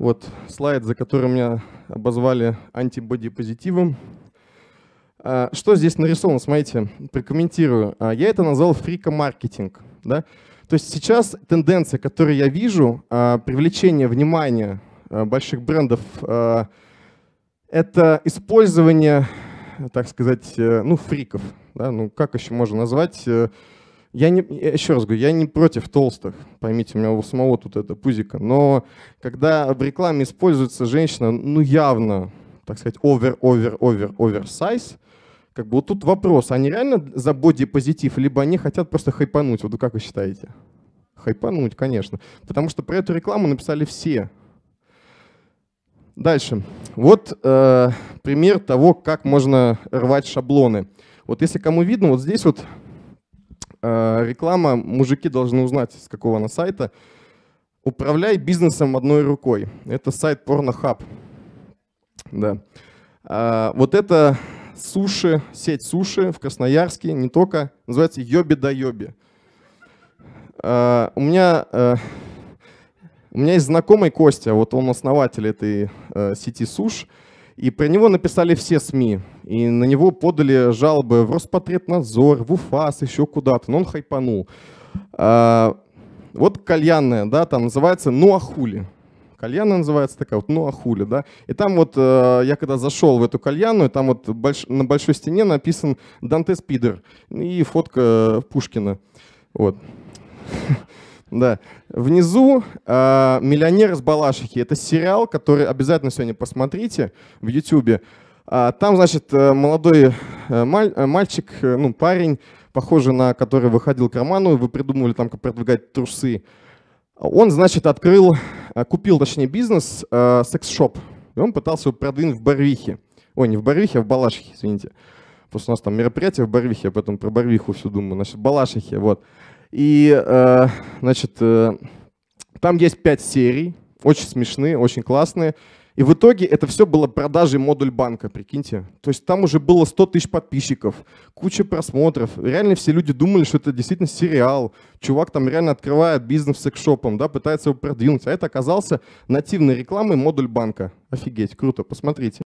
Вот слайд, за который меня обозвали антимбоди-позитивом. А, что здесь нарисовано, смотрите, прокомментирую. А, я это назвал фрикомаркетинг. Да? То есть сейчас тенденция, которую я вижу, а, привлечение внимания больших брендов, это использование, так сказать, э, ну, фриков. Да? Ну, как еще можно назвать э, я не, еще раз говорю, я не против толстых, поймите, у меня у самого тут это пузика, но когда в рекламе используется женщина, ну явно, так сказать, over, over, over, oversize, как бы вот тут вопрос, они реально за бодипозитив, либо они хотят просто хайпануть, вот как вы считаете? Хайпануть, конечно, потому что про эту рекламу написали все. Дальше. Вот э, пример того, как можно рвать шаблоны. Вот если кому видно, вот здесь вот Э, реклама, мужики должны узнать, с какого она сайта. Управляй бизнесом одной рукой. Это сайт Pornhub. Да. А, вот это суши, сеть суши в Красноярске, не только, называется Йоби да Йоби. А, у меня... Э, у меня есть знакомый Костя, вот он основатель этой э, сети Суш. И про него написали все СМИ. И на него подали жалобы в Роспотребнадзор, в УФАС, еще куда-то. Но он хайпанул. А, вот кальянная, да, там называется Нуахули. а кальяна называется такая, вот, Нуахули, да. И там вот, э, я когда зашел в эту кальянную, там вот на большой стене написан «Данте Спидер» и фотка Пушкина, вот. Да. Внизу э, «Миллионер из Балашихи». Это сериал, который обязательно сегодня посмотрите в YouTube. А, там, значит, э, молодой э, маль, э, мальчик, ну, парень, похожий на который выходил к роману, вы придумывали там, как продвигать трусы. Он, значит, открыл, купил, точнее, бизнес, э, секс-шоп. И он пытался его продвинуть в Барвихе. Ой, не в Барвихе, а в Балашихе, извините. Просто у нас там мероприятие в Барвихе, я поэтому про Барвиху все думаю. Значит, Балашихе, вот. И, э, значит, э, там есть пять серий, очень смешные, очень классные. И в итоге это все было продажей модуль банка, прикиньте. То есть там уже было 100 тысяч подписчиков, куча просмотров. Реально все люди думали, что это действительно сериал. Чувак там реально открывает бизнес с шопом да, пытается его продвинуть. А это оказался нативной рекламой модуль банка. Офигеть, круто, посмотрите.